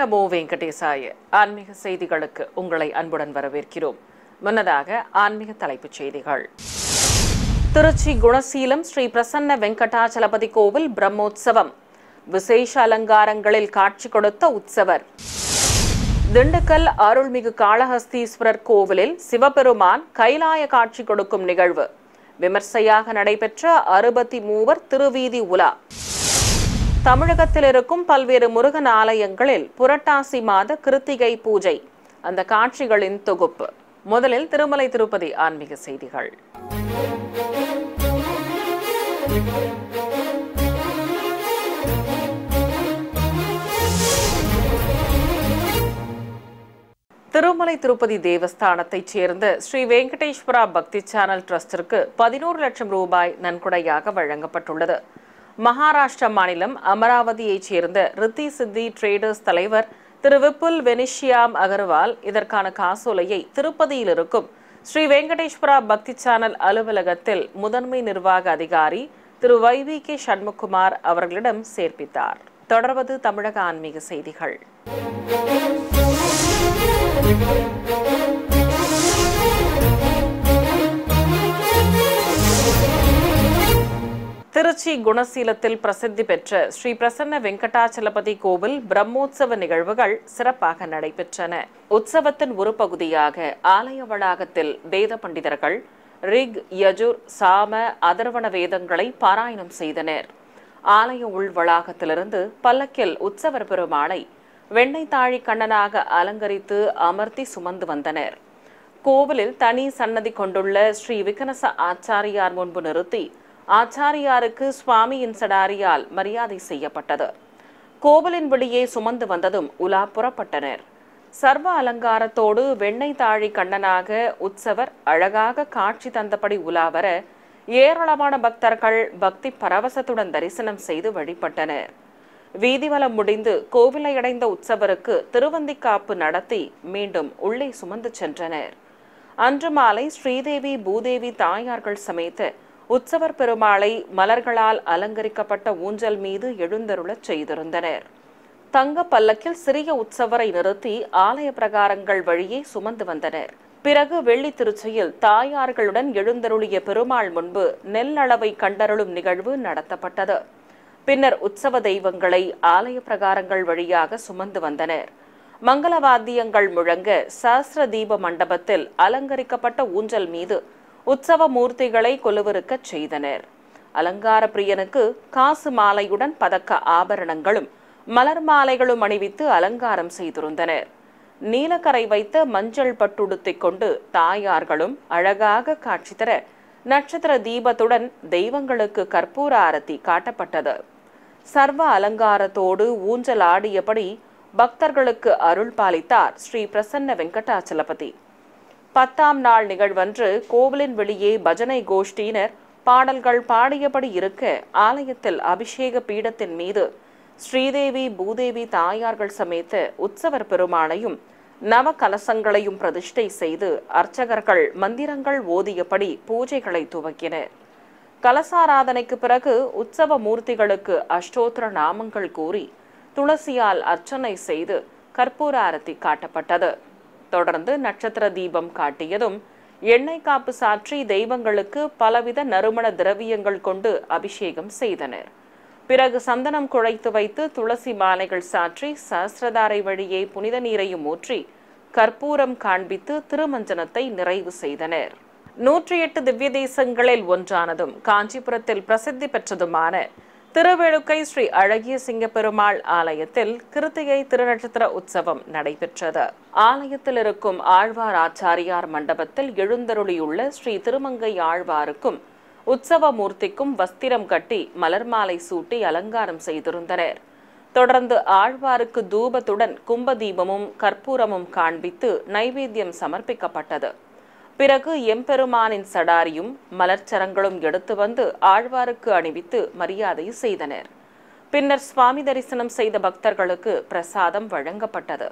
நமோ வெங்கடேசாய ஆன்மீக செய்திகளுக்கு உங்களை அன்புடன் வரவேற்கிறோம் முன்னதாக ஆன்மீக தலைப்புச் செய்திகள் திருச்சி குணசீலம் ஸ்ரீ பிரசன்ன வெங்கடாச்சலபதி கோவில் விசேஷ அலங்காரங்களில் காட்சி கொடுத்த உற்சவர் திண்டுக்கல் அருள்மிகு காளஹஸ்தீஸ்வரர் கோவிலில் சிவபெருமான் கைலாய காட்சி கொடுக்கும் நிகழ்வு விமர்சையாக நடைபெற்ற அறுபத்தி மூவர் திருவீதி உலா தமிழகத்தில் இருக்கும் பல்வேறு முருகன் ஆலயங்களில் புரட்டாசி மாத கிருத்திகை பூஜை அந்த காட்சிகளின் தொகுப்பு முதலில் திருமலை திருப்பதி ஆன்மீக செய்திகள் திருமலை திருப்பதி தேவஸ்தானத்தைச் சேர்ந்த ஸ்ரீ வெங்கடேஸ்வரா பக்தி சேனல் டிரஸ்டிற்கு பதினோரு லட்சம் ரூபாய் நன்கொடையாக வழங்கப்பட்டுள்ளது மகாராஷ்டிர மாநிலம் அமராவதியைச் சேர்ந்த ரித்தி சித்தி ட்ரேடர்ஸ் தலைவர் திரு விப்புல் வெனிஷியாம் அகர்வால் இதற்கான காசோலையை திருப்பதியில் இருக்கும் ஸ்ரீ வெங்கடேஸ்வரா பக்தி சேனல் அலுவலகத்தில் முதன்மை நிர்வாக அதிகாரி திரு வைவி கே சண்முகுமார் அவர்களிடம் சேர்ப்பித்தார் தொடர்வது தமிழக ஆன்மீக செய்திகள் திருச்சி குணசீலத்தில் பிரசித்தி பெற்ற ஸ்ரீ பிரசன்ன வெங்கடாச்சலபதி கோவில் பிரம்மோற்சவ நிகழ்வுகள் சிறப்பாக நடைபெற்றன உற்சவத்தின் ஒரு பகுதியாக ஆலய வளாகத்தில் வேத பண்டிதர்கள் ரிக் யஜுர் சாம அதர்வன வேதங்களை பாராயணம் செய்தனர் ஆலய உள் வளாகத்திலிருந்து பல்லக்கில் உற்சவர் பெருமாளை வெண்ணை தாழி கண்ணனாக அலங்கரித்து அமர்த்தி சுமந்து வந்தனர் கோவிலில் தனி சன்னதி கொண்டுள்ள ஸ்ரீ விக்னச ஆச்சாரியார் முன்பு நிறுத்தி ஆச்சாரியாருக்கு சுவாமியின் சடாரியால் மரியாதை செய்யப்பட்டது கோவிலின் வெளியே சுமந்து வந்ததும் உலா புறப்பட்டனர் சர்வ அலங்காரத்தோடு வெண்ணெய் தாழி கண்ணனாக உற்சவர் அழகாக காட்சி தந்தபடி உலாவர ஏராளமான பக்தர்கள் பக்தி பரவசத்துடன் தரிசனம் செய்து வழிபட்டனர் வீதிவலம் முடிந்து கோவிலை அடைந்த உற்சவருக்கு காப்பு நடத்தி மீண்டும் உள்ளே சுமந்து சென்றனர் அன்று மாலை ஸ்ரீதேவி பூதேவி தாயார்கள் சமேத்து உற்சவர் பெருமாளை மலர்களால் அலங்கரிக்கப்பட்ட ஊஞ்சல் மீது எழுந்தருளச் செய்திருந்தனர் தங்க பல்லக்கில் சிறிய உற்சவரை நிறுத்தி ஆலய பிரகாரங்கள் வழியே சுமந்து வந்தனர் பிறகு வெள்ளி திருச்சியில் தாயார்களுடன் எழுந்தருளிய பெருமாள் முன்பு நெல் அளவை கண்டருளும் நிகழ்வு நடத்தப்பட்டது பின்னர் உற்சவ தெய்வங்களை ஆலய பிரகாரங்கள் வழியாக சுமந்து வந்தனர் மங்களவாத்தியங்கள் முழங்க சாஸ்திர தீப மண்டபத்தில் அலங்கரிக்கப்பட்ட ஊஞ்சல் மீது உற்சவ மூர்த்திகளை கொலுவிருக்க செய்தனர் அலங்கார பிரியனுக்கு காசு மாலையுடன் பதக்க ஆபரணங்களும் மலர் மாலைகளும் அணிவித்து அலங்காரம் செய்திருந்தனர் நீலக்கரை வைத்த மஞ்சள் பட்டுடுத்திக் கொண்டு தாயார்களும் அழகாக காட்சி தர நட்சத்திர தீபத்துடன் தெய்வங்களுக்கு கற்பூர ஆரத்தி காட்டப்பட்டது சர்வ அலங்காரத்தோடு ஊஞ்சல் ஆடியபடி பக்தர்களுக்கு அருள் பாலித்தார் ஸ்ரீ பிரசன்ன வெங்கடாச்சலபதி பத்தாம் நாள் நிகழ்வன்று கோவிலின் வெளியே பஜனை கோஷ்டியினர் பாடல்கள் பாடியபடி இருக்க ஆலயத்தில் அபிஷேக பீடத்தின் மீது ஸ்ரீதேவி பூதேவி தாயார்கள் சமேத்த உற்சவர் பெருமானையும் நவ கலசங்களையும் பிரதிஷ்டை செய்து அர்ச்சகர்கள் மந்திரங்கள் ஓதியபடி பூஜைகளை துவக்கினர் கலசாராதனைக்கு பிறகு உற்சவ மூர்த்திகளுக்கு அஷ்டோத்திர நாமங்கள் கூறி துளசியால் அர்ச்சனை செய்து கற்பூர அரத்தி காட்டப்பட்டது தொடர்ந்து நட்சத்திர தீபம் காட்டியதும் எண்ணெய் காப்பு சாற்றி தெய்வங்களுக்கு பலவித நறுமண திரவியங்கள் கொண்டு அபிஷேகம் செய்தனர் பிறகு சந்தனம் குழைத்து வைத்து துளசி மாலைகள் சாற்றி சஹசிரதாரை வழியே புனித நீரையும் ஊற்றி கற்பூரம் காண்பித்து திருமஞ்சனத்தை நிறைவு செய்தனர் நூற்றி எட்டு திவ்ய தேசங்களில் ஒன்றானதும் காஞ்சிபுரத்தில் பிரசித்தி பெற்றதுமான திருவெழுக்கை ஸ்ரீ அழகிய சிங்கப்பெருமாள் ஆலயத்தில் கிருத்திகை திருநட்சத்திர உற்சவம் நடைபெற்றது ஆலயத்தில் இருக்கும் ஆழ்வார் ஆச்சாரியார் மண்டபத்தில் எழுந்தருளியுள்ள ஸ்ரீ திருமங்கை ஆழ்வாருக்கும் உற்சவ மூர்த்திக்கும் வஸ்திரம் கட்டி மலர் மாலை சூட்டி அலங்காரம் செய்திருந்தனர் தொடர்ந்து ஆழ்வாருக்கு தூபத்துடன் கும்ப தீபமும் கற்பூரமும் காண்பித்து நைவேத்தியம் சமர்ப்பிக்கப்பட்டது பிறகு எம்பெருமானின் சடாரியும் மலர்ச்சரங்களும் எடுத்து வந்து ஆழ்வாருக்கு அணிவித்து மரியாதை செய்தனர் பின்னர் சுவாமி தரிசனம் செய்த பக்தர்களுக்கு பிரசாதம் வழங்கப்பட்டது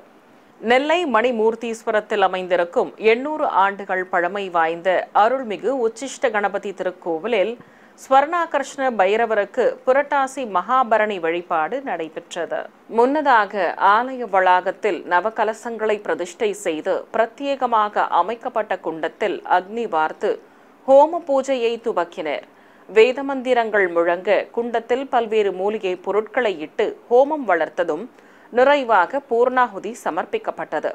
நெல்லை மணிமூர்த்தீஸ்வரத்தில் அமைந்திருக்கும் எண்ணூறு ஆண்டுகள் பழமை வாய்ந்த அருள்மிகு உச்சிஷ்ட கணபதி திருக்கோவிலில் ஸ்வர்ணாகர்ஷ்ண பைரவருக்கு புரட்டாசி மகாபரணி வழிபாடு நடைபெற்றது முன்னதாக ஆலய வளாகத்தில் நவகலசங்களை பிரதிஷ்டை செய்து பிரத்யேகமாக அமைக்கப்பட்ட குண்டத்தில் அக்னி வார்த்து ஹோம பூஜையை துவக்கினர் வேத மந்திரங்கள் முழங்க குண்டத்தில் பல்வேறு மூலிகை பொருட்களை இட்டு ஹோமம் வளர்த்ததும் நிறைவாக பூர்ணாகுதி சமர்ப்பிக்கப்பட்டது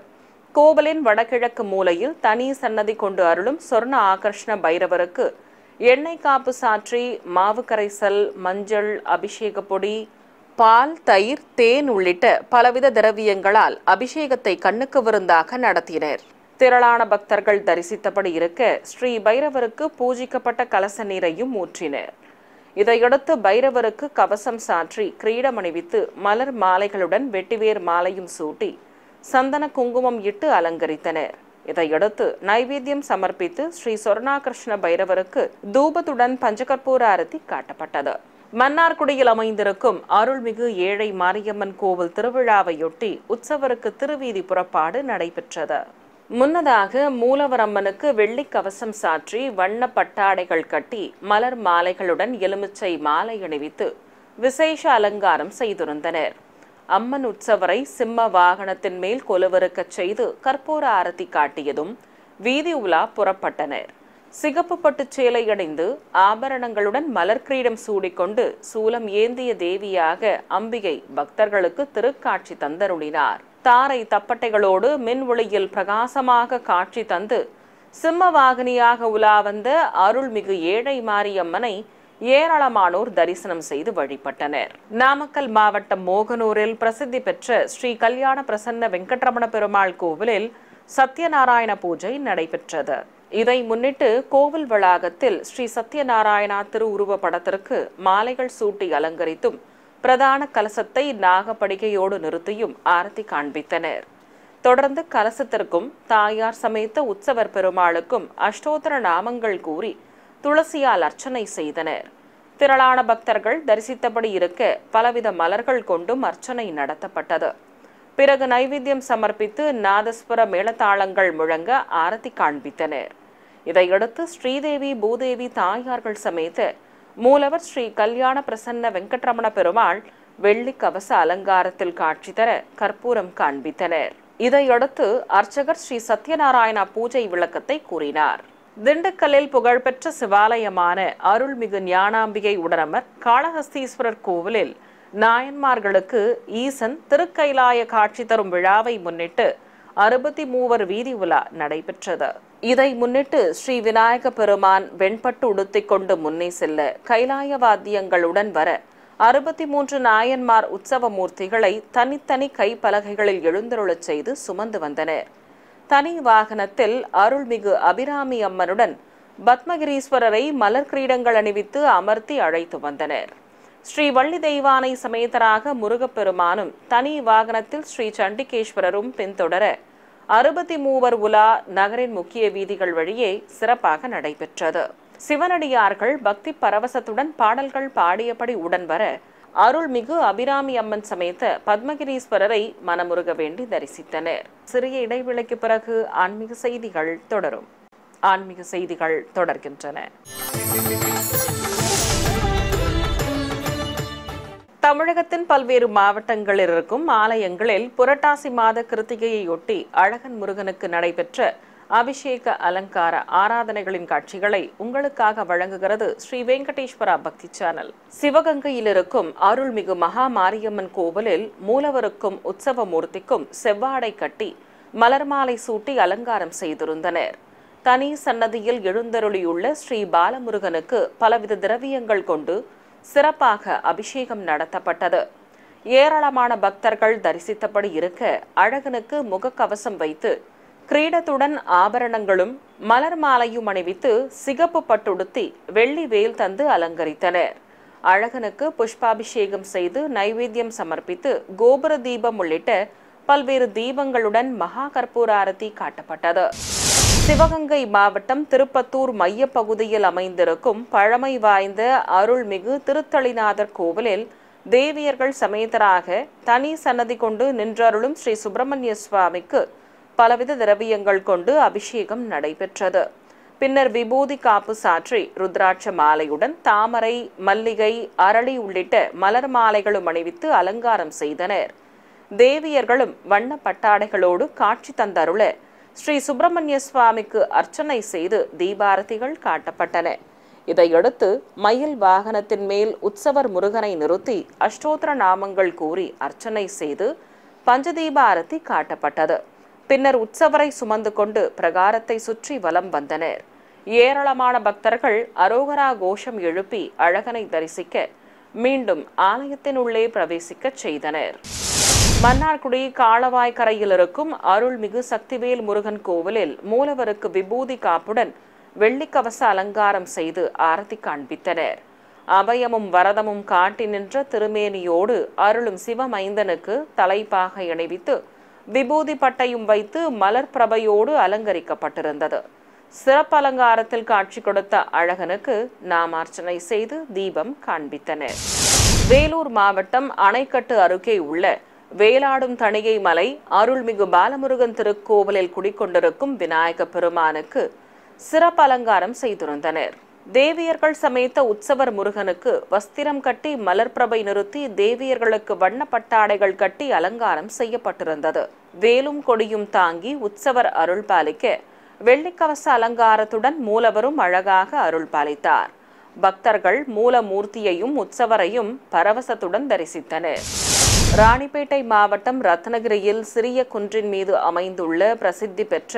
கோவலின் வடகிழக்கு மூலையில் தனி சன்னதி கொண்டு அருளும் சொர்ண ஆகர்ஷ்ண பைரவருக்கு எண்ணெய் காப்பு சாற்றி மாவு கரைசல் மஞ்சள் அபிஷேக பொடி பால் தயிர் தேன் உள்ளிட்ட பலவித திரவியங்களால் அபிஷேகத்தை கண்ணுக்கு விருந்தாக நடத்தினர் திரளான பக்தர்கள் தரிசித்தபடி இருக்க ஸ்ரீ பைரவருக்கு பூஜிக்கப்பட்ட கலச நீரையும் ஊற்றினர் இதையடுத்து பைரவருக்கு கவசம் சாற்றி கிரீடம் அணிவித்து மலர் மாலைகளுடன் வெட்டிவேர் மாலையும் சூட்டி சந்தன குங்குமம் இட்டு அலங்கரித்தனர் இதையடுத்து நைவேத்தியம் சமர்ப்பித்து ஸ்ரீ சொர்ணாகிருஷ்ண பைரவருக்கு தூபத்துடன் பஞ்சகற்பூர அரத்தி காட்டப்பட்டது மன்னார்குடியில் அமைந்திருக்கும் அருள்மிகு ஏழை மாரியம்மன் கோவில் திருவிழாவையொட்டி உற்சவருக்கு திருவீதி புறப்பாடு நடைபெற்றது முன்னதாக மூலவரம்மனுக்கு வெள்ளி கவசம் சாற்றி வண்ண பட்டாடைகள் கட்டி மலர் மாலைகளுடன் எலுமிச்சை மாலை அணிவித்து விசேஷ அலங்காரம் செய்திருந்தனர் அம்மன் உற்சவரை சிம்ம வாகனத்தின் மேல் கொலுவருக்க செய்து கற்பூர ஆரத்தி காட்டியதும் வீதி உலா புறப்பட்டனர் சிகப்பு பட்டு சேலை அடைந்து ஆபரணங்களுடன் மலர் கிரீடம் சூடிக்கொண்டு சூலம் ஏந்திய தேவியாக அம்பிகை பக்தர்களுக்கு திருக்காட்சி தந்தருளினார் தாரை தப்பட்டைகளோடு மின் ஒளியில் பிரகாசமாக காட்சி தந்து சிம்ம வாகினியாக உலா வந்த அருள்மிகு ஏழை மாரியம்மனை ஏராளமானோர் தரிசனம் செய்து வழிபட்டனர் நாமக்கல் மாவட்டம் மோகனூரில் பிரசித்தி பெற்ற ஸ்ரீ கல்யாண பிரசன்ன வெங்கட்ரமண பெருமாள் கோவிலில் சத்யநாராயண பூஜை நடைபெற்றது இதை முன்னிட்டு கோவில் வளாகத்தில் ஸ்ரீ சத்யநாராயணா திருவுருவ படத்திற்கு மாலைகள் சூட்டி அலங்கரித்தும் பிரதான கலசத்தை நாகப்படிகையோடு நிறுத்தியும் ஆரத்தி காண்பித்தனர் தொடர்ந்து கலசத்திற்கும் தாயார் சமேத்த உற்சவர் பெருமாளுக்கும் அஷ்டோத்தர நாமங்கள் கூறி துளசியால் அர்ச்சனை செய்தனர் திரளான பக்தர்கள் தரிசித்தபடி இருக்க பலவித மலர்கள் கொண்டும் அர்ச்சனை நடத்தப்பட்டது பிறகு நைவேத்தியம் சமர்ப்பித்து நாதஸ்வர மேளதாளங்கள் முழங்க ஆரத்தி காண்பித்தனர் இதையடுத்து ஸ்ரீதேவி பூதேவி தாயார்கள் சமேத மூலவர் ஸ்ரீ கல்யாண பிரசன்ன வெங்கட்ரமண பெருமாள் வெள்ளி கவச அலங்காரத்தில் காட்சி தர கற்பூரம் காண்பித்தனர் இதையடுத்து அர்ச்சகர் ஸ்ரீ சத்யநாராயணா பூஜை விளக்கத்தை கூறினார் திண்டுக்கல்லில் புகழ்பெற்ற சிவாலயமான அருள்மிகு ஞானாம்பிகை உடனமர் காளஹஸ்தீஸ்வரர் கோவிலில் நாயன்மார்களுக்கு ஈசன் திருக்கைலாய காட்சி தரும் விழாவை முன்னிட்டு அறுபத்தி மூவர் வீதி உலா நடைபெற்றது இதை முன்னிட்டு ஸ்ரீ விநாயக பெருமான் வெண்பட்டு உடுத்திக் கொண்டு முன்னே செல்ல கைலாய வாத்தியங்களுடன் வர அறுபத்தி மூன்று நாயன்மார் உற்சவ மூர்த்திகளை தனித்தனி கைப்பலகைகளில் எழுந்தருளச் செய்து சுமந்து வந்தனர் தனி வாகனத்தில் அருள்மிகு அபிராமி அம்மனுடன் பத்மகிரீஸ்வரரை மலர் கிரீடங்கள் அணிவித்து அமர்த்தி அழைத்து வந்தனர் ஸ்ரீ வள்ளி தெய்வானை சமேதராக முருகப்பெருமானும் தனி வாகனத்தில் ஸ்ரீ சண்டிகேஸ்வரரும் பின்தொடர அறுபத்தி மூவர் உலா நகரின் முக்கிய வீதிகள் வழியே சிறப்பாக நடைபெற்றது சிவனடியார்கள் பக்தி பரவசத்துடன் பாடல்கள் பாடியபடி உடன் வர அருள்மிகு அபிராமி அம்மன் சமேத பத்மகிரீஸ்வரரை மனமுருக வேண்டி தரிசித்தனர் சிறிய இடைவெளிக்கு பிறகு ஆன்மீக செய்திகள் தொடரும் ஆன்மீக செய்திகள் தொடர்கின்றன தமிழகத்தின் பல்வேறு மாவட்டங்களில் இருக்கும் ஆலயங்களில் புரட்டாசி மாத கிருத்திகையொட்டி அழகன் முருகனுக்கு நடைபெற்ற அபிஷேக அலங்கார ஆராதனைகளின் காட்சிகளை உங்களுக்காக வழங்குகிறது ஸ்ரீ வெங்கடேஸ்வரா பக்தி சேனல் சிவகங்கையில் இருக்கும் அருள்மிகு மகா மாரியம்மன் கோவிலில் மூலவருக்கும் உற்சவ மூர்த்திக்கும் செவ்வாடை கட்டி மலர் மாலை சூட்டி அலங்காரம் செய்திருந்தனர் தனி சன்னதியில் எழுந்தருளியுள்ள ஸ்ரீ பாலமுருகனுக்கு பலவித திரவியங்கள் கொண்டு சிறப்பாக அபிஷேகம் நடத்தப்பட்டது ஏராளமான பக்தர்கள் தரிசித்தபடி இருக்க அழகனுக்கு முகக்கவசம் வைத்து கிரீடத்துடன் ஆபரணங்களும் மலர் மாலையும் அணிவித்து சிகப்பு பட்டுடுத்தி வெள்ளி வேல் தந்து அலங்கரித்தனர் அழகனுக்கு புஷ்பாபிஷேகம் செய்து நைவேத்தியம் சமர்ப்பித்து கோபுர தீபம் உள்ளிட்ட பல்வேறு தீபங்களுடன் மகா கற்பூர ஆரத்தி காட்டப்பட்டது சிவகங்கை மாவட்டம் திருப்பத்தூர் மையப்பகுதியில் அமைந்திருக்கும் பழமை வாய்ந்த அருள்மிகு திருத்தளிநாதர் கோவிலில் தேவியர்கள் சமேதராக தனி சன்னதி கொண்டு நின்றருளும் ஸ்ரீ சுப்பிரமணிய சுவாமிக்கு பலவித திரவியங்கள் கொண்டு அபிஷேகம் நடைபெற்றது பின்னர் விபூதி காப்பு சாற்றி ருத்ராட்ச மாலையுடன் தாமரை மல்லிகை அரளி உள்ளிட்ட மலர் மாலைகளும் அணிவித்து அலங்காரம் செய்தனர் தேவியர்களும் வண்ண பட்டாடைகளோடு காட்சி தந்தருள ஸ்ரீ சுப்பிரமணிய சுவாமிக்கு அர்ச்சனை செய்து தீபாரதிகள் காட்டப்பட்டன இதையடுத்து மயில் வாகனத்தின் மேல் உற்சவர் முருகனை நிறுத்தி அஷ்டோத்திர நாமங்கள் கூறி அர்ச்சனை செய்து பஞ்சதீபாரதி காட்டப்பட்டது பின்னர் உற்சவரை சுமந்து கொண்டு பிரகாரத்தை சுற்றி வலம் வந்தனர் ஏராளமான பக்தர்கள் அரோகரா கோஷம் எழுப்பி அழகனை தரிசிக்க மீண்டும் ஆலயத்தின் உள்ளே பிரவேசிக்கச் செய்தனர் மன்னார்குடி காளவாய் கரையில் இருக்கும் அருள்மிகு சக்திவேல் முருகன் கோவிலில் மூலவருக்கு விபூதி காப்புடன் வெள்ளிக்கவச அலங்காரம் செய்து ஆரத்தி காண்பித்தனர் அபயமும் வரதமும் காட்டி நின்ற திருமேனியோடு அருளும் சிவமைந்தனுக்கு தலைப்பாக இணைவித்து விபூதி பட்டையும் வைத்து மலர் பிரபையோடு அலங்கரிக்கப்பட்டிருந்தது சிறப்பு அலங்காரத்தில் காட்சி கொடுத்த அழகனுக்கு நாமார்ச்சனை செய்து தீபம் காண்பித்தனர் வேலூர் மாவட்டம் அணைக்கட்டு அருகே உள்ள வேலாடும் தணிகை மலை அருள்மிகு பாலமுருகன் திருக்கோவிலில் குடிக்கொண்டிருக்கும் விநாயக பெருமானுக்கு சிறப்பு அலங்காரம் செய்திருந்தனர் தேவியர்கள் சமேத்த உற்சவர் முருகனுக்கு வஸ்திரம் கட்டி மலர்பிரபை நிறுத்தி தேவியர்களுக்கு வண்ண பட்டாடைகள் கட்டி அலங்காரம் செய்யப்பட்டிருந்தது வேலும் கொடியும் தாங்கி உற்சவர் அருள் பாலிக்க வெள்ளிக்கவச அலங்காரத்துடன் மூலவரும் அழகாக அருள் பாலித்தார் பக்தர்கள் மூலமூர்த்தியையும் உற்சவரையும் பரவசத்துடன் தரிசித்தனர் ராணிப்பேட்டை மாவட்டம் ரத்னகிரியில் சிறிய குன்றின் மீது அமைந்துள்ள பிரசித்தி பெற்ற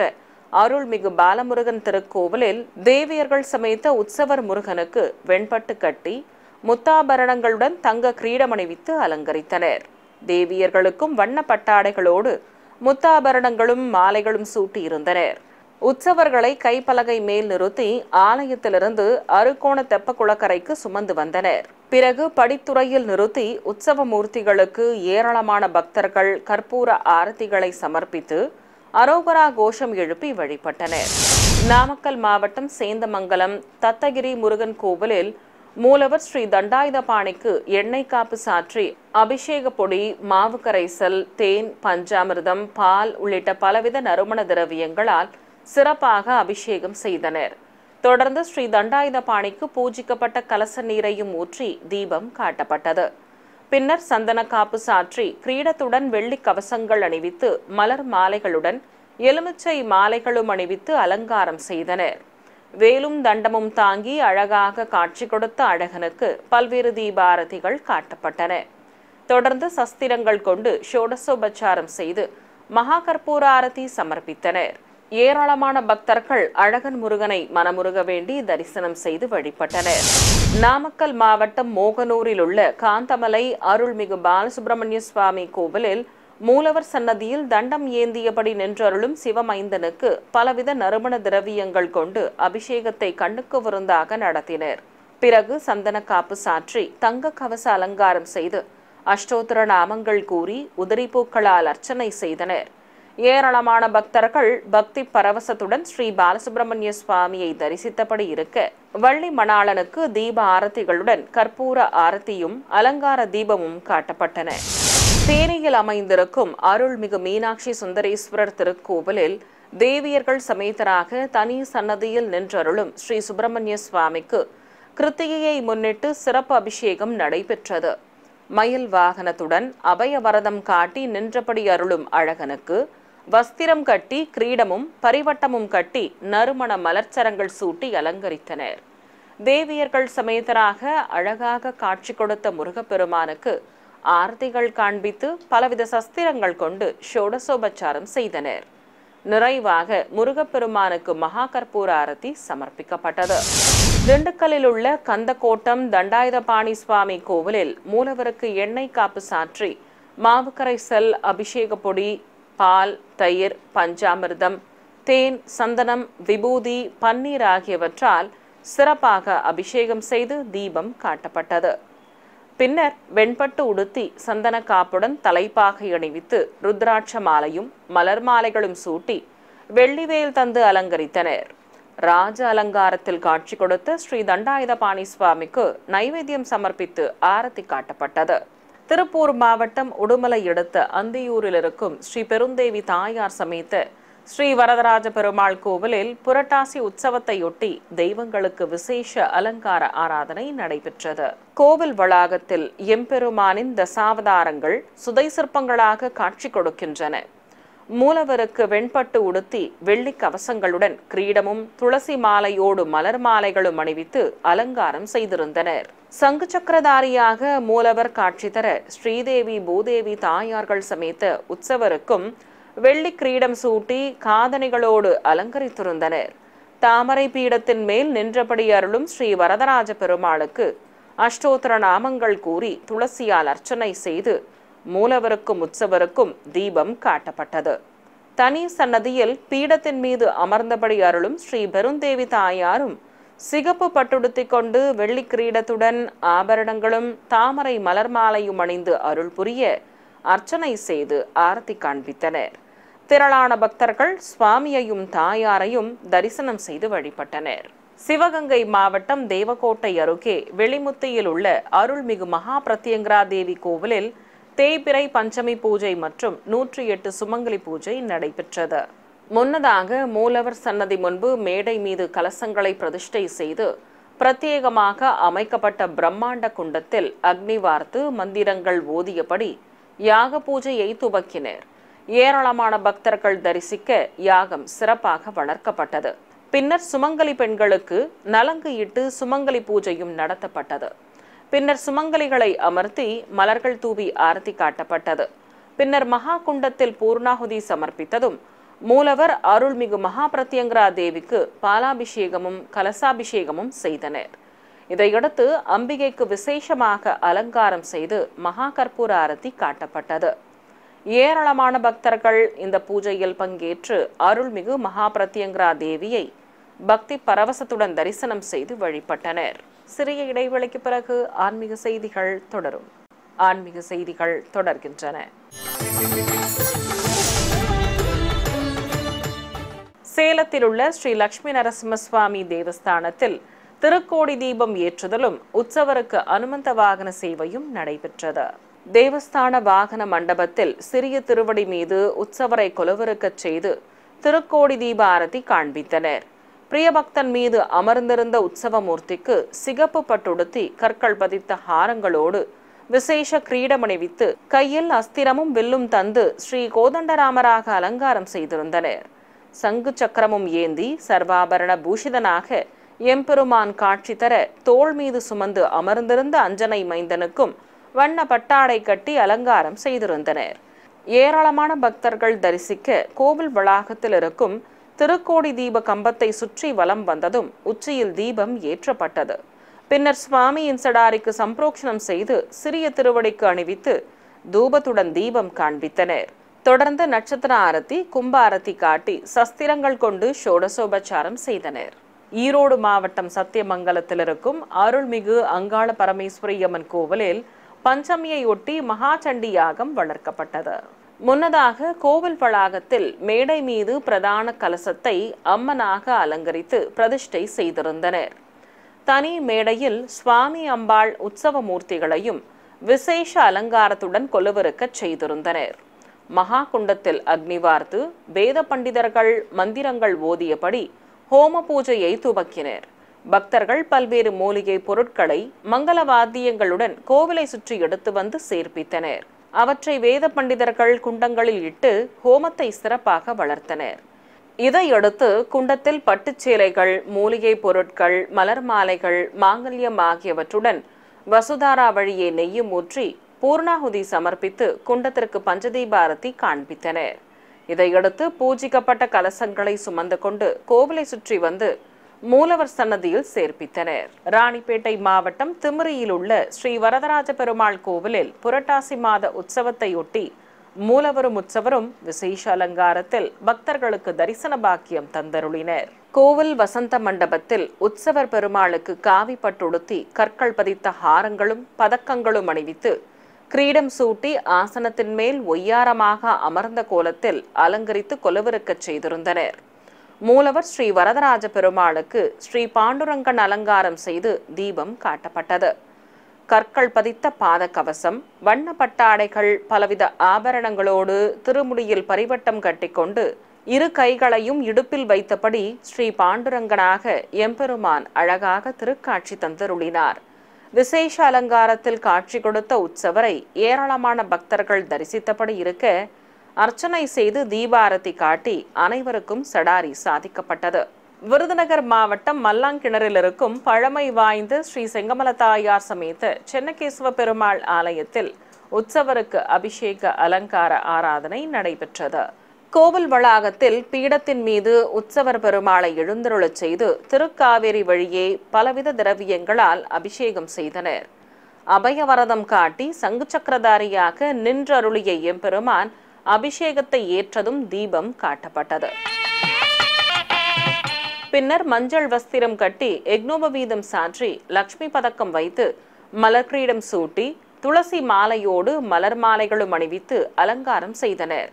அருள்மிகு பாலமுருகன் திருக்கோவிலில் தேவியர்கள் சமைத்த உற்சவர் முருகனுக்கு வெண்பட்டு கட்டி முத்தாபரணங்களுடன் தங்க கிரீடமணிவித்து அலங்கரித்தனர் தேவியர்களுக்கும் வண்ண பட்டாடைகளோடு முத்தாபரணங்களும் மாலைகளும் சூட்டியிருந்தனர் உற்சவர்களை கைப்பலகை மேல் நிறுத்தி ஆலயத்திலிருந்து அருகோண தெப்ப குளக்கரைக்கு சுமந்து வந்தனர் பிறகு படித்துறையில் நிறுத்தி உற்சவ மூர்த்திகளுக்கு ஏராளமான பக்தர்கள் கற்பூர ஆரத்திகளை சமர்ப்பித்து அரோகரா கோஷம் எழுப்பி வழிபட்டனர் நாமக்கல் மாவட்டம் சேந்தமங்கலம் தத்தகிரி முருகன் கோவிலில் மூலவர் ஸ்ரீ தண்டாயுதபாணிக்கு எண்ணெய் காப்பு சாற்றி அபிஷேக பொடி மாவு கரைசல் தேன் பஞ்சாமிர்தம் பால் உள்ளிட்ட பலவித நறுமண திரவியங்களால் சிறப்பாக அபிஷேகம் செய்தனர் தொடர்ந்து ஸ்ரீ தண்டாயுதபாணிக்கு பூஜிக்கப்பட்ட கலச நீரையும் ஊற்றி தீபம் காட்டப்பட்டது பின்னர் சந்தன காப்பு சாற்றி கிரீடத்துடன் வெள்ளி கவசங்கள் அணிவித்து மலர் மாலைகளுடன் எலுமிச்சை மாலைகளும் அணிவித்து அலங்காரம் செய்தனர் வேலும் தண்டமும் தாங்கி அழகாக காட்சி கொடுத்த அழகனுக்கு பல்வேறு தீபாரதிகள் காட்டப்பட்டன தொடர்ந்து சஸ்திரங்கள் கொண்டு ஷோடசோபச்சாரம் செய்து மகா கற்பூர ஆரதி சமர்ப்பித்தனர் ஏராளமான பக்தர்கள் அழகன் முருகனை மனமுருக வேண்டி தரிசனம் செய்து வழிபட்டனர் நாமக்கல் மாவட்டம் மோகனூரில் உள்ள காந்தமலை அருள்மிகு பாலசுப்பிரமணிய சுவாமி கோவிலில் மூலவர் சன்னதியில் தண்டம் ஏந்தியபடி நின்றருளும் சிவமைந்தனுக்கு பலவித நறுமண திரவியங்கள் கொண்டு அபிஷேகத்தை கண்ணுக்கு விருந்தாக நடத்தினர் பிறகு சந்தன காப்பு சாற்றி தங்க கவச அலங்காரம் செய்து அஷ்டோத்திர நாமங்கள் கூறி உதிரிப்பூக்களால் அர்ச்சனை செய்தனர் ஏராளமான பக்தர்கள் பக்தி பரவசத்துடன் ஸ்ரீ பாலசுப்பிரமணிய சுவாமியை தரிசித்தபடி இருக்க வள்ளி மணாளனுக்கு தீப ஆரத்திகளுடன் கற்பூர ஆரத்தியும் அலங்கார தீபமும் காட்டப்பட்டன தேனியில் அமைந்திருக்கும் அருள்மிகு மீனாட்சி சுந்தரேஸ்வரர் திருக்கோவிலில் தேவியர்கள் சமேத்தராக தனி சன்னதியில் நின்றருளும் ஸ்ரீ சுப்பிரமணிய சுவாமிக்கு கிருத்திகையை முன்னிட்டு சிறப்பு அபிஷேகம் நடைபெற்றது மயில் வாகனத்துடன் அபய வரதம் காட்டி நின்றபடி அருளும் அழகனுக்கு வஸ்திரம் கட்டி கிரீடமும் பரிவட்டமும் கட்டி நறுமண மலர்ச்சரங்கள் சூட்டி அலங்கரித்தனர் தேவியர்கள் சமேதராக அழகாக காட்சி கொடுத்த முருகப்பெருமானுக்கு ஆர்த்திகள் காண்பித்து பலவித சஸ்திரங்கள் கொண்டு ஷோடசோபச்சாரம் செய்தனர் நிறைவாக முருகப்பெருமானுக்கு மகா கற்பூர ஆரத்தி சமர்ப்பிக்கப்பட்டது திண்டுக்கல்லில் உள்ள கந்தக்கோட்டம் தண்டாயுதபாணி சுவாமி கோவிலில் மூலவருக்கு எண்ணெய் காப்பு சாற்றி மாவுக்கரை செல் அபிஷேக பொடி பால் தயிர் பஞ்சாமிர்தம் தேன் சந்தனம் விபூதி பன்னீர் ஆகியவற்றால் சிறப்பாக அபிஷேகம் செய்து தீபம் காட்டப்பட்டது பின்னர் வெண்பட்டு உடுத்தி சந்தன காப்புடன் தலைப்பாக இணைவித்து ருத்ராட்ச மாலையும் மலர் மாலைகளும் சூட்டி வெள்ளிவேல் தந்து அலங்கரித்தனர் ராஜ அலங்காரத்தில் காட்சி கொடுத்த ஸ்ரீ தண்டாயுதபாணி சுவாமிக்கு நைவேத்தியம் சமர்ப்பித்து ஆரத்தி காட்டப்பட்டது திருப்பூர் மாவட்டம் உடுமலை அடுத்த அந்தியூரில் இருக்கும் ஸ்ரீ பெருந்தேவி தாயார் சமேத ஸ்ரீ வரதராஜ பெருமாள் கோவிலில் புரட்டாசி உற்சவத்தையொட்டி தெய்வங்களுக்கு விசேஷ அலங்கார ஆராதனை நடைபெற்றது கோவில் வளாகத்தில் எம்பெருமானின் தசாவதாரங்கள் சுதை சிற்பங்களாக காட்சி கொடுக்கின்றன மூலவருக்கு வெண்பட்டு உடுத்தி வெள்ளி கவசங்களுடன் கிரீடமும் துளசி மாலையோடு மலர் மாலைகளும் அணிவித்து அலங்காரம் செய்திருந்தனர் சங்கு சக்கரதாரியாக மூலவர் காட்சி தர ஸ்ரீதேவி பூதேவி தாயார்கள் சமேத்த உற்சவருக்கும் வெள்ளி கிரீடம் சூட்டி காதணிகளோடு அலங்கரித்திருந்தனர் தாமரை பீடத்தின் மேல் நின்றபடி அருளும் ஸ்ரீ வரதராஜ பெருமாளுக்கு அஷ்டோத்தர நாமங்கள் கூறி துளசியால் அர்ச்சனை செய்து மூலவருக்கும் உற்சவருக்கும் தீபம் காட்டப்பட்டது தனி சன்னதியில் பீடத்தின் மீது அமர்ந்தபடி அருளும் ஸ்ரீ பெருந்தேவி தாயாரும் சிகப்பு பட்டுடுத்திக் கொண்டு வெள்ளி கிரீடத்துடன் ஆபரணங்களும் தாமரை மலர் மாலையும் அணிந்து அருள் புரிய அர்ச்சனை செய்து ஆர்த்தி காண்பித்தனர் திரளான பக்தர்கள் சுவாமியையும் தாயாரையும் தரிசனம் செய்து வழிபட்டனர் சிவகங்கை மாவட்டம் தேவக்கோட்டை அருகே வெளிமுத்தியில் உள்ள அருள்மிகு மகா பிரத்யங்கரா தேவி கோவிலில் தேய்பிறை பஞ்சமி பூஜை மற்றும் நூற்றி எட்டு சுமங்கலி பூஜை நடைபெற்றது முன்னதாக மூலவர் சன்னதி முன்பு மேடை மீது கலசங்களை பிரதிஷ்டை செய்து பிரத்யேகமாக அமைக்கப்பட்ட பிரம்மாண்ட குண்டத்தில் அக்னி வார்த்து மந்திரங்கள் ஓதியபடி யாக பூஜையை துவக்கினர் ஏராளமான பக்தர்கள் தரிசிக்க யாகம் சிறப்பாக வளர்க்கப்பட்டது பின்னர் சுமங்கலி பெண்களுக்கு நலங்கு இட்டு சுமங்கலி பூஜையும் நடத்தப்பட்டது பின்னர் சுமங்கலிகளை அமர்த்தி மலர்கள் தூவி ஆரத்தி காட்டப்பட்டது பின்னர் மகா குண்டத்தில் பூர்ணாகுதி சமர்ப்பித்ததும் மூலவர் அருள்மிகு மகாபிரத்யங்கரா தேவிக்கு பாலாபிஷேகமும் கலசாபிஷேகமும் செய்தனர் இதையடுத்து அம்பிகைக்கு விசேஷமாக அலங்காரம் செய்து மகா கற்பூர ஆரத்தி காட்டப்பட்டது ஏராளமான பக்தர்கள் இந்த பூஜையில் பங்கேற்று அருள்மிகு மகாபிரத்யங்கரா தேவியை பக்தி பரவசத்துடன் தரிசனம் செய்து வழிபட்டனர் சிறிய இடைவெளிக்கு பிறகு ஆன்மீக செய்திகள் தொடரும் ஆன்மீக செய்திகள் தொடர்கின்றன சேலத்தில் உள்ள ஸ்ரீ லட்சுமி நரசிம்மசுவாமி தேவஸ்தானத்தில் திருக்கோடி தீபம் ஏற்றுதலும் உற்சவருக்கு அனுமந்த வாகன சேவையும் நடைபெற்றது தேவஸ்தான வாகன மண்டபத்தில் சிறிய திருவடி மீது உற்சவரை கொலவிருக்கச் செய்து திருக்கோடி தீப ஆரத்தி காண்பித்தனர் பிரியபக்தன் மீது அமர்ந்திருந்த உற்சவமூர்த்திக்கு சிகப்பு பட்டுடுத்தி கற்கள் பதித்த ஹாரங்களோடு விசேஷ கிரீடமணிவித்து கையில் அஸ்திரமும் வில்லும் தந்து ஸ்ரீ கோதண்டராமராக அலங்காரம் செய்திருந்தனர் சங்கு சக்கரமும் ஏந்தி சர்வாபரண பூஷிதனாக எம்பெருமான் காட்சி தர தோல் மீது சுமந்து அமர்ந்திருந்த அஞ்சனை மைந்தனுக்கும் வண்ண பட்டாடை கட்டி அலங்காரம் செய்திருந்தனர் ஏராளமான பக்தர்கள் தரிசிக்க கோவில் வளாகத்தில் இருக்கும் திருக்கோடி தீப கம்பத்தை சுற்றி வலம் வந்ததும் உச்சியில் தீபம் ஏற்றப்பட்டது பின்னர் சுவாமியின் சடாரிக்கு சம்பிரோக்ஷணம் செய்து சிறிய திருவடிக்கு அணிவித்து தூபத்துடன் தீபம் காண்பித்தனர் தொடர்ந்து நட்சத்திர ஆரத்தி கும்ப ஆரத்தி காட்டி சஸ்திரங்கள் கொண்டு சோடசோபச்சாரம் செய்தனர் ஈரோடு மாவட்டம் சத்தியமங்கலத்தில் இருக்கும் அருள்மிகு அங்காள பரமேஸ்வரி அம்மன் கோவிலில் பஞ்சமியையொட்டி மகாச்சண்டி யாகம் வளர்க்கப்பட்டது முன்னதாக கோவில் வளாகத்தில் மேடை மீது பிரதான கலசத்தை அம்மனாக அலங்கரித்து பிரதிஷ்டை செய்திருந்தனர் தனி மேடையில் சுவாமி அம்பாள் உற்சவ மூர்த்திகளையும் விசேஷ அலங்காரத்துடன் கொலுவிருக்கச் செய்திருந்தனர் மகா குண்டத்தில் அக்னிவார்த்து வேத பண்டிதர்கள் மந்திரங்கள் ஓதியபடி ஹோம பூஜையை துவக்கினர் பக்தர்கள் பல்வேறு மூலிகை பொருட்களை மங்கள வாத்தியங்களுடன் கோவிலை சுற்றி எடுத்து வந்து சேர்ப்பித்தனர் அவற்றை வேத பண்டிதர்கள் குண்டங்களில் இட்டு ஹோமத்தை சிறப்பாக வளர்த்தனர் இதையடுத்து குண்டத்தில் பட்டுச்சேலைகள் மூலிகை பொருட்கள் மலர் மாலைகள் மாங்கல்யம் ஆகியவற்றுடன் வசுதாரா வழியே நெய்யும் ஊற்றி பூர்ணாகுதி சமர்ப்பித்து குண்டத்திற்கு பஞ்சதீபாரதி காண்பித்தனர் இதையடுத்து பூஜிக்கப்பட்ட கலசங்களை சுமந்து கொண்டு கோவிலை சுற்றி வந்து மூலவர் சன்னதியில் சேர்ப்பித்தனர் ராணிப்பேட்டை மாவட்டம் திமிரியில் உள்ள ஸ்ரீ வரதராஜ பெருமாள் கோவிலில் புரட்டாசி மாத உற்சவத்தையொட்டி மூலவரும் உற்சவரும் விசேஷ அலங்காரத்தில் பக்தர்களுக்கு தரிசன பாக்கியம் தந்தருளினர் கோவில் வசந்த மண்டபத்தில் உற்சவர் பெருமாளுக்கு காவி பட்டுடுத்தி கற்கள் பதித்த ஹாரங்களும் பதக்கங்களும் அணிவித்து கிரீடம் சூட்டி ஆசனத்தின் மேல் ஒய்யாரமாக அமர்ந்த கோலத்தில் அலங்கரித்து கொலவிருக்கச் செய்திருந்தனர் மூலவர் ஸ்ரீ வரதராஜ பெருமாளுக்கு ஸ்ரீ பாண்டுரங்கன் அலங்காரம் செய்து தீபம் காட்டப்பட்டது கற்கள் பதித்த பாதக்கவசம் வண்ண பட்டாடைகள் பலவித ஆபரணங்களோடு திருமுடியில் பரிவட்டம் கட்டிக்கொண்டு இரு கைகளையும் இடுப்பில் வைத்தபடி ஸ்ரீ பாண்டுரங்கனாக எம்பெருமான் அழகாக திருக்காட்சி தந்தருளினார் விசேஷ அலங்காரத்தில் காட்சி கொடுத்த உற்சவரை ஏராளமான பக்தர்கள் தரிசித்தபடி இருக்க அர்ச்சனை செய்து தீபாரதி காட்டி அனைவருக்கும் சடாரி சாதிக்கப்பட்டது விருதுநகர் மாவட்டம் மல்லாங்கிணறில் இருக்கும் பழமை வாய்ந்த ஸ்ரீ தாயார் சமேத சென்னகேசுவ பெருமாள் ஆலயத்தில் உற்சவருக்கு அபிஷேக அலங்கார ஆராதனை நடைபெற்றது கோவில் வளாகத்தில் பீடத்தின் மீது உற்சவர் பெருமாளை எழுந்தருளச் செய்து திருக்காவேரி வழியே பலவித திரவியங்களால் அபிஷேகம் செய்தனர் அபயவரதம் காட்டி சங்கு சக்கரதாரியாக நின்றருளிய எம்பெருமான் அபிஷேகத்தை ஏற்றதும் தீபம் காட்டப்பட்டது பின்னர் மஞ்சள் வஸ்திரம் கட்டி எக்னோபவீதம் சாற்றி லக்ஷ்மி பதக்கம் வைத்து மலர்கிரீடம் சூட்டி துளசி மாலையோடு மலர் மாலைகளும் அணிவித்து அலங்காரம் செய்தனர்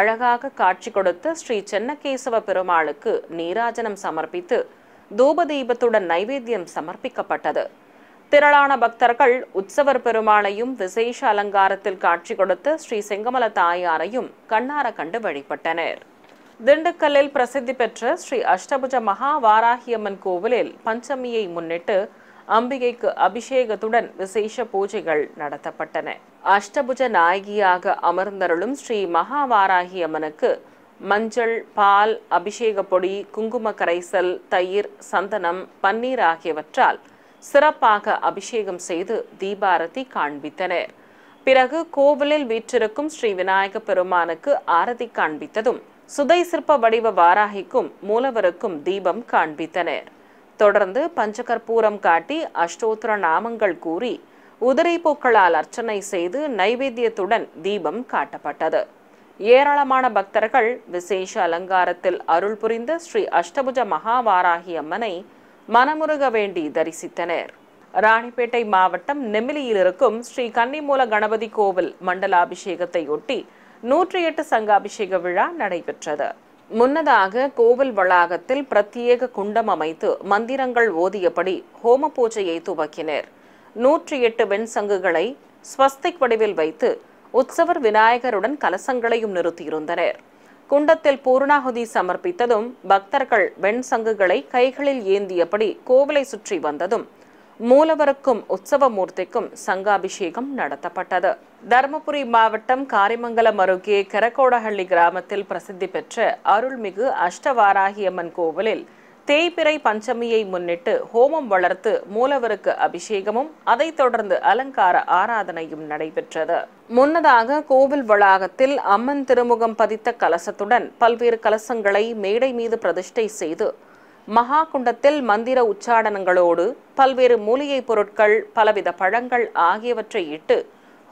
அழகாக காட்சி கொடுத்த ஸ்ரீ சென்னகேசவ பெருமாளுக்கு நீராஜனம் சமர்ப்பித்து தூபதீபத்துடன் நைவேத்தியம் சமர்ப்பிக்கப்பட்டது திரளான பக்தர்கள் உற்சவர் பெருமாளையும் விசேஷ அலங்காரத்தில் காட்சி கொடுத்து ஸ்ரீ செங்கமல தாயாரையும் கண்ணார கண்டு வழிபட்டனர் திண்டுக்கல்லில் பிரசித்தி பெற்ற ஸ்ரீ அஷ்டபுஜ மகா வாராகியம்மன் கோவிலில் பஞ்சமியை முன்னிட்டு அம்பிகைக்கு அபிஷேகத்துடன் விசேஷ பூஜைகள் நடத்தப்பட்டன அஷ்டபுஜ நாயகியாக அமர்ந்தருளும் ஸ்ரீ மகா வாராகியம்மனுக்கு மஞ்சள் பால் அபிஷேக பொடி குங்கும கரைசல் தயிர் சந்தனம் பன்னீர் ஆகியவற்றால் சிறப்பாக அபிஷேகம் செய்து தீபாரதி காண்பித்தனர் பிறகு கோவிலில் வீற்றிருக்கும் ஸ்ரீ விநாயக பெருமானுக்கு ஆரதி காண்பித்ததும் சுதை சிற்ப வடிவ வாராகிக்கும் மூலவருக்கும் தீபம் காண்பித்தனர் தொடர்ந்து பஞ்சகற்பூரம் காட்டி அஷ்டோத்திர நாமங்கள் கூறி உதிரை பூக்களால் அர்ச்சனை செய்து நைவேத்தியத்துடன் தீபம் காட்டப்பட்டது ஏராளமான பக்தர்கள் விசேஷ அலங்காரத்தில் அருள் புரிந்த ஸ்ரீ அஷ்டபுஜ மகாவாராகி அம்மனை மனமுருக வேண்டி தரிசித்தனர் ராணிப்பேட்டை மாவட்டம் நெமிலியில் இருக்கும் ஸ்ரீ கன்னிமூல கணபதி கோவில் மண்டலாபிஷேகத்தையொட்டி நூற்றி எட்டு சங்காபிஷேக விழா நடைபெற்றது முன்னதாக கோவில் வளாகத்தில் பிரத்யேக குண்டம் அமைத்து மந்திரங்கள் ஓதியபடி ஹோம பூஜையை துவக்கினர் நூற்றி எட்டு வெண்சங்குகளை ஸ்வஸ்திக் வடிவில் வைத்து உற்சவர் விநாயகருடன் கலசங்களையும் நிறுத்தியிருந்தனர் குண்டத்தில் பூர்ணாகுதி சமர்ப்பித்ததும் பக்தர்கள் வெண் சங்குகளை கைகளில் ஏந்தியபடி கோவிலை சுற்றி வந்ததும் மூலவருக்கும் உற்சவமூர்த்திக்கும் சங்காபிஷேகம் நடத்தப்பட்டது தருமபுரி மாவட்டம் காரிமங்கலம் அருகே கரக்கோடஹள்ளி கிராமத்தில் பிரசித்தி பெற்ற அருள்மிகு அஷ்டவாராகியம்மன் கோவிலில் தேய்பிரை பஞ்சமியை முன்னிட்டு ஹோமம் வளர்த்து மூலவருக்கு அபிஷேகமும் அதைத் தொடர்ந்து அலங்கார ஆராதனையும் நடைபெற்றது முன்னதாக கோவில் வளாகத்தில் அம்மன் திருமுகம் பதித்த கலசத்துடன் பல்வேறு கலசங்களை மேடை மீது பிரதிஷ்டை செய்து மகா குண்டத்தில் மந்திர உச்சாடனங்களோடு பல்வேறு மூலிகைப் பொருட்கள் பலவித பழங்கள் ஆகியவற்றை இட்டு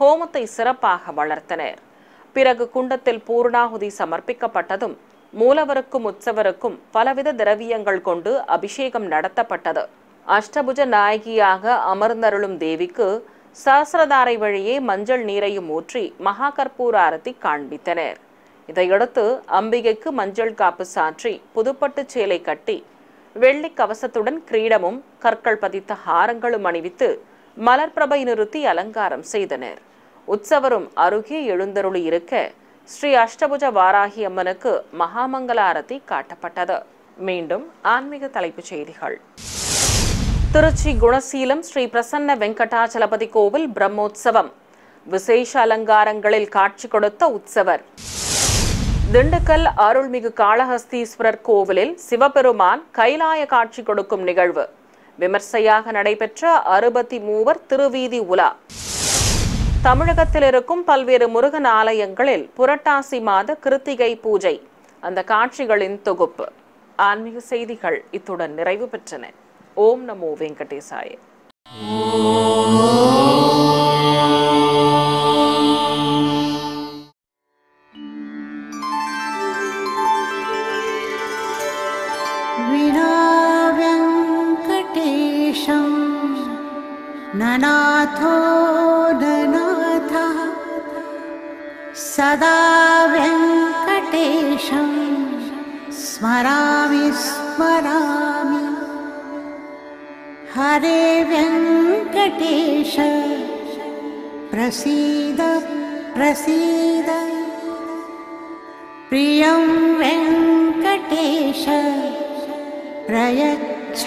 ஹோமத்தை சிறப்பாக வளர்த்தனர் பிறகு குண்டத்தில் பூர்ணாகுதி சமர்ப்பிக்கப்பட்டதும் மூலவருக்கும் உற்சவருக்கும் பலவித திரவியங்கள் கொண்டு அபிஷேகம் நடத்தப்பட்டது அஷ்டபுஜ நாயகியாக அமர்ந்தருளும் தேவிக்கு சஹசிரதாரை வழியே மஞ்சள் நீரையும் ஊற்றி மகா கற்பூர ஆரத்தி காண்பித்தனர் இதையடுத்து அம்பிகைக்கு மஞ்சள் காப்பு சாற்றி புதுப்பட்டு சேலை கட்டி வெள்ளி கவசத்துடன் கிரீடமும் கற்கள் பதித்த ஹாரங்களும் அணிவித்து மலர்பிரபை நிறுத்தி அலங்காரம் செய்தனர் உற்சவரும் அருகே எழுந்தருளி இருக்க ஸ்ரீ அஷ்டபுஜ வாராகி அம்மனுக்கு மகாமங்கள ஆரத்தி காட்டப்பட்டது மீண்டும் ஆன்மீக தலைப்புச் செய்திகள் திருச்சி குணசீலம் ஸ்ரீ பிரசன்ன வெங்கடாச்சலபதி கோவில் பிரம்மோற்சவம் விசேஷ அலங்காரங்களில் காட்சி கொடுத்த உற்சவர் திண்டுக்கல் அருள்மிகு காளஹஸ்தீஸ்வரர் கோவிலில் சிவபெருமான் கைலாய காட்சி கொடுக்கும் நிகழ்வு விமர்சையாக நடைபெற்ற அறுபத்தி மூவர் திருவீதி உலா தமிழகத்தில் இருக்கும் பல்வேறு முருகன் ஆலயங்களில் புரட்டாசி மாத கிருத்திகை பூஜை அந்த காட்சிகளின் தொகுப்பு ஆன்மீக செய்திகள் இத்துடன் நிறைவு பெற்றன ஓம் நமோ வெங்கடேசாய வினா நநாதோ सदा व्यङ्कटेशं स्मरामि स्मरामि हरे व्यङ्कटेश प्रसीद प्रसीद प्रियं व्यङ्कटेश प्रयच्छ